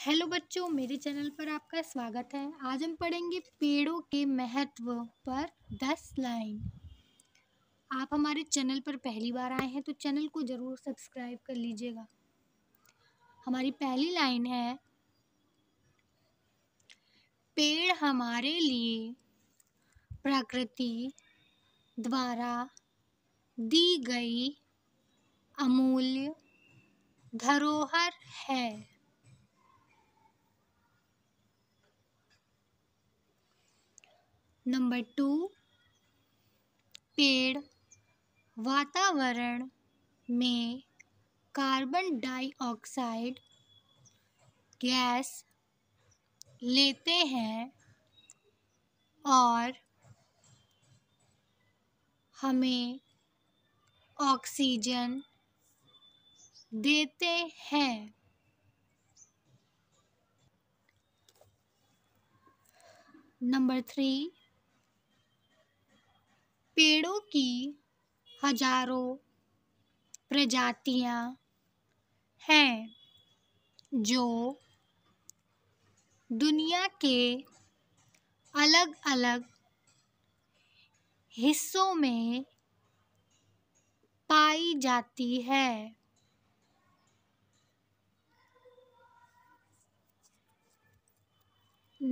hello बच्चों मेरे channel पर आपका स्वागत है आज हम पढ़ेंगे पेड़ों के महत्व पर दस लाइन आप हमारे चैनल पर पहली बार आए हैं तो चैनल को ज़रूर सब्सक्राइब कर लीजिएगा हमारी पहली लाइन है पेड़ हमारे लिए प्रकृति द्वारा दी गई अमूल्य धरोहर है नंबर टू पेड़ वातावरण में कार्बन डाइऑक्साइड गैस लेते हैं और हमें ऑक्सीजन देते हैं नंबर थ्री पेड़ों की हजारों प्रजातियां हैं जो दुनिया के अलग अलग हिस्सों में पाई जाती है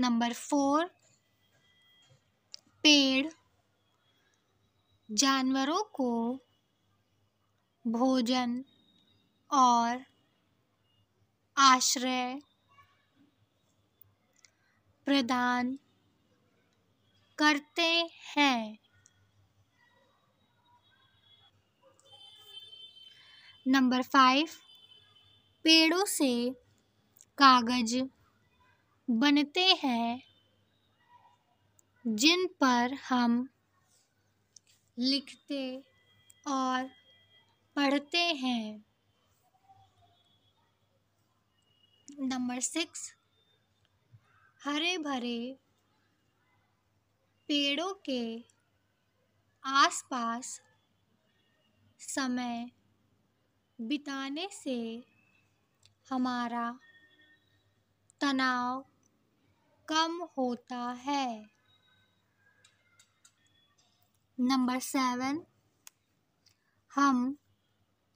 नंबर फोर पेड़ जानवरों को भोजन और आश्रय प्रदान करते हैं नंबर फाइव पेड़ों से कागज बनते हैं जिन पर हम लिखते और पढ़ते हैं नंबर सिक्स हरे भरे पेड़ों के आसपास समय बिताने से हमारा तनाव कम होता है नंबर सेवन हम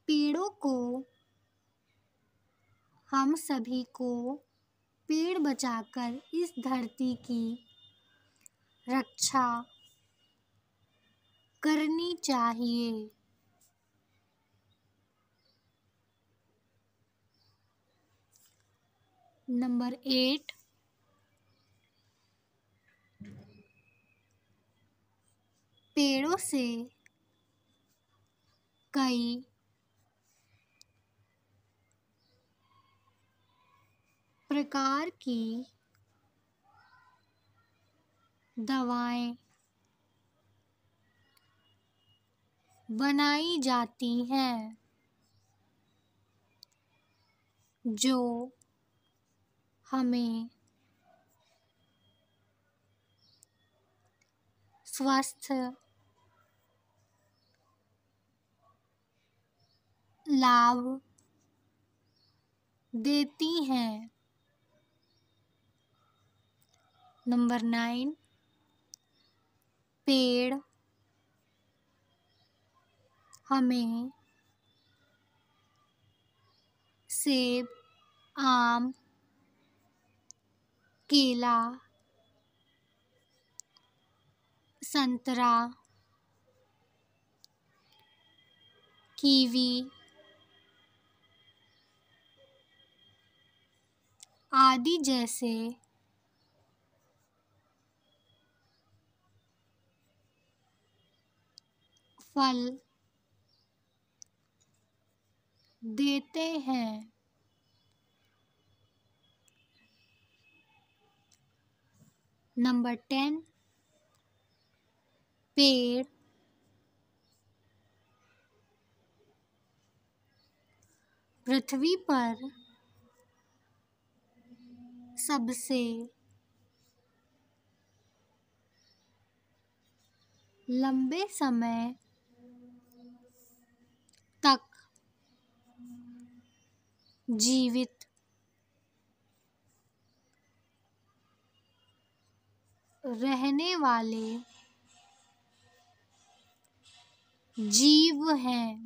पेड़ों को हम सभी को पेड़ बचाकर इस धरती की रक्षा करनी चाहिए नंबर एट पेड़ों से कई प्रकार की दवाएं बनाई जाती हैं जो हमें स्वस्थ लाभ देती हैं नंबर नाइन पेड़ हमें सेब आम केला संतरा कीवी आदि जैसे फल देते हैं नंबर टेन पेड़ पृथ्वी पर सबसे लंबे समय तक जीवित रहने वाले जीव हैं